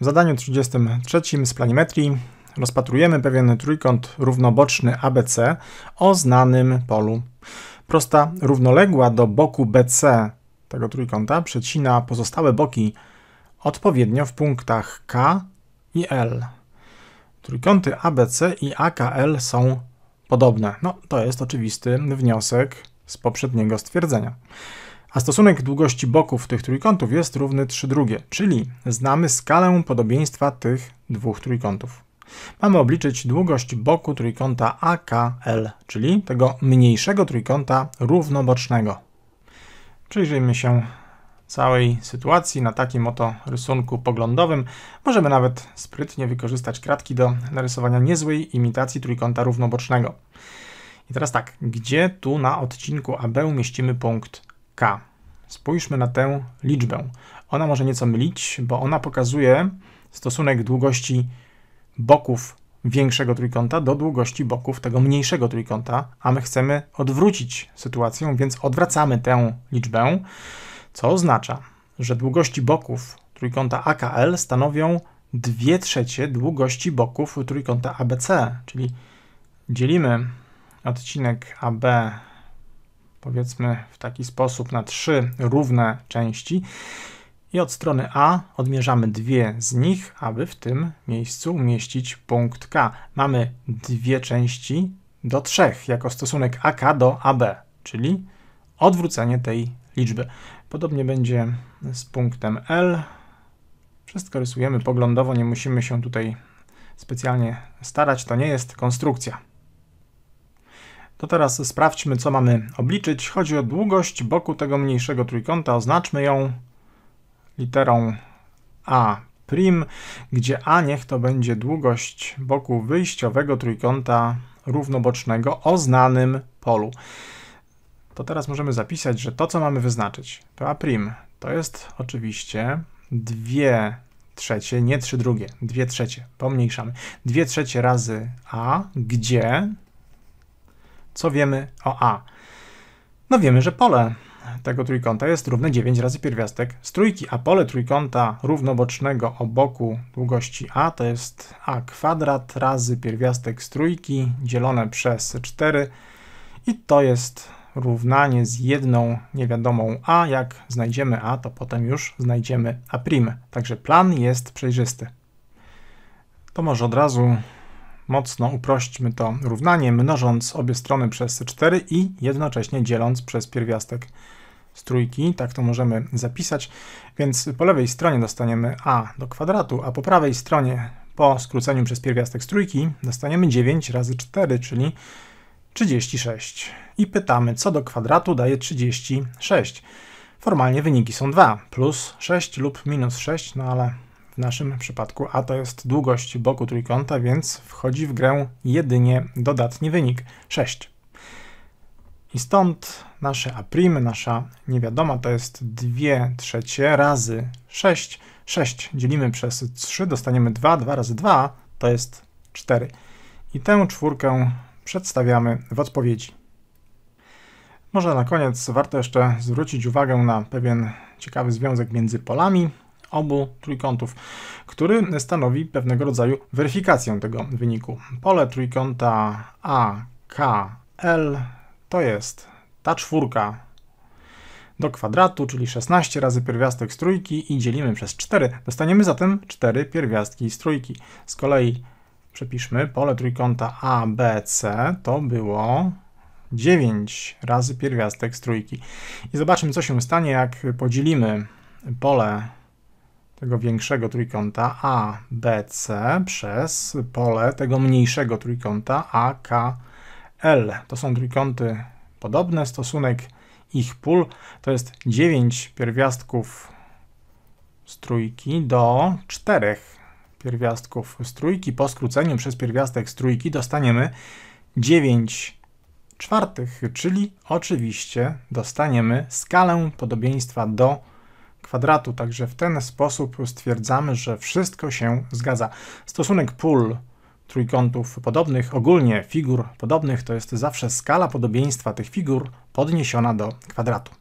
W zadaniu 33 z planimetrii rozpatrujemy pewien trójkąt równoboczny ABC o znanym polu. Prosta równoległa do boku BC tego trójkąta przecina pozostałe boki odpowiednio w punktach K i L. Trójkąty ABC i AKL są podobne. No, to jest oczywisty wniosek z poprzedniego stwierdzenia a stosunek długości boków tych trójkątów jest równy 3 drugie, czyli znamy skalę podobieństwa tych dwóch trójkątów. Mamy obliczyć długość boku trójkąta AKL, czyli tego mniejszego trójkąta równobocznego. Przyjrzyjmy się całej sytuacji na takim oto rysunku poglądowym. Możemy nawet sprytnie wykorzystać kratki do narysowania niezłej imitacji trójkąta równobocznego. I teraz tak, gdzie tu na odcinku AB umieścimy punkt k. Spójrzmy na tę liczbę. Ona może nieco mylić, bo ona pokazuje stosunek długości boków większego trójkąta do długości boków tego mniejszego trójkąta, a my chcemy odwrócić sytuację, więc odwracamy tę liczbę, co oznacza, że długości boków trójkąta AKL stanowią 2 trzecie długości boków trójkąta ABC, czyli dzielimy odcinek AB powiedzmy w taki sposób na trzy równe części i od strony A odmierzamy dwie z nich, aby w tym miejscu umieścić punkt K. Mamy dwie części do trzech jako stosunek AK do AB, czyli odwrócenie tej liczby. Podobnie będzie z punktem L. Wszystko rysujemy poglądowo, nie musimy się tutaj specjalnie starać, to nie jest konstrukcja. To teraz sprawdźmy, co mamy obliczyć. Chodzi o długość boku tego mniejszego trójkąta. Oznaczmy ją literą A', gdzie A niech to będzie długość boku wyjściowego trójkąta równobocznego o znanym polu. To teraz możemy zapisać, że to, co mamy wyznaczyć, to A' to jest oczywiście 2 trzecie, nie 3 drugie, 2 trzecie, pomniejszamy. 2 trzecie razy A, gdzie co wiemy o A? No wiemy, że pole tego trójkąta jest równe 9 razy pierwiastek z trójki, a pole trójkąta równobocznego o boku długości a to jest a kwadrat razy pierwiastek z trójki dzielone przez 4 i to jest równanie z jedną niewiadomą a. Jak znajdziemy a, to potem już znajdziemy a'. Także plan jest przejrzysty. To może od razu mocno uprośćmy to równanie, mnożąc obie strony przez 4 i jednocześnie dzieląc przez pierwiastek z trójki, tak to możemy zapisać. Więc po lewej stronie dostaniemy a do kwadratu, a po prawej stronie po skróceniu przez pierwiastek z trójki dostaniemy 9 razy 4, czyli 36. I pytamy, co do kwadratu daje 36. Formalnie wyniki są 2, plus 6 lub minus 6, no ale naszym przypadku a to jest długość boku trójkąta, więc wchodzi w grę jedynie dodatni wynik 6. I stąd nasze a', nasza niewiadoma to jest 2 trzecie razy 6. 6 dzielimy przez 3, dostaniemy 2, 2 razy 2 to jest 4. I tę czwórkę przedstawiamy w odpowiedzi. Może na koniec warto jeszcze zwrócić uwagę na pewien ciekawy związek między polami, obu trójkątów, który stanowi pewnego rodzaju weryfikację tego wyniku. Pole trójkąta AKL to jest ta czwórka do kwadratu, czyli 16 razy pierwiastek z trójki i dzielimy przez 4. Dostaniemy zatem 4 pierwiastki z trójki. Z kolei przepiszmy pole trójkąta ABC to było 9 razy pierwiastek z trójki. I zobaczmy, co się stanie, jak podzielimy pole tego większego trójkąta ABC przez pole tego mniejszego trójkąta AKL. To są trójkąty podobne, stosunek ich pól to jest 9 pierwiastków z trójki do 4 pierwiastków z trójki. Po skróceniu przez pierwiastek z trójki dostaniemy 9 czwartych, czyli oczywiście dostaniemy skalę podobieństwa do kwadratu, także w ten sposób stwierdzamy, że wszystko się zgadza. Stosunek pól trójkątów podobnych, ogólnie figur podobnych, to jest zawsze skala podobieństwa tych figur podniesiona do kwadratu.